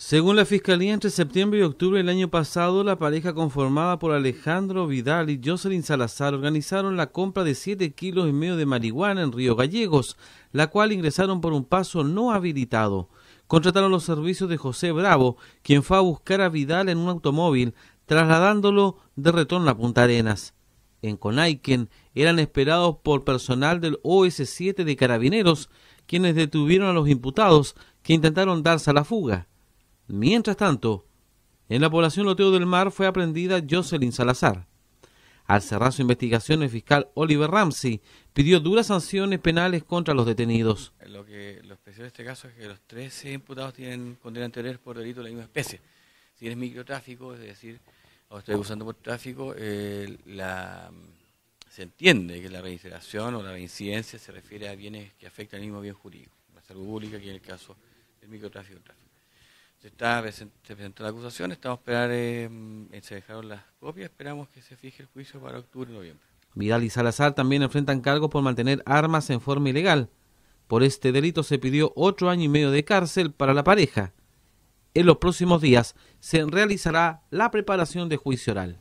Según la Fiscalía, entre septiembre y octubre del año pasado, la pareja conformada por Alejandro Vidal y Jocelyn Salazar organizaron la compra de 7 kilos y medio de marihuana en Río Gallegos, la cual ingresaron por un paso no habilitado. Contrataron los servicios de José Bravo, quien fue a buscar a Vidal en un automóvil, trasladándolo de retorno a Punta Arenas. En Conaiken eran esperados por personal del OS7 de Carabineros, quienes detuvieron a los imputados que intentaron darse a la fuga. Mientras tanto, en la población Loteo del Mar fue aprendida Jocelyn Salazar. Al cerrar su investigación, el fiscal Oliver Ramsey pidió duras sanciones penales contra los detenidos. Lo que lo especial de este caso es que los 13 imputados tienen condena anterior por delito de la misma especie. Si eres microtráfico, es decir, o estoy usando por tráfico, eh, la, se entiende que la reiteración o la reincidencia se refiere a bienes que afectan al mismo bien jurídico, la salud pública, que en el caso del microtráfico tráfico se está presentó la acusación, estamos a esperar, em, eh, se dejaron las copias, esperamos que se fije el juicio para octubre y noviembre. Vidal y Salazar también enfrentan cargos por mantener armas en forma ilegal. Por este delito se pidió otro año y medio de cárcel para la pareja. En los próximos días se realizará la preparación de juicio oral.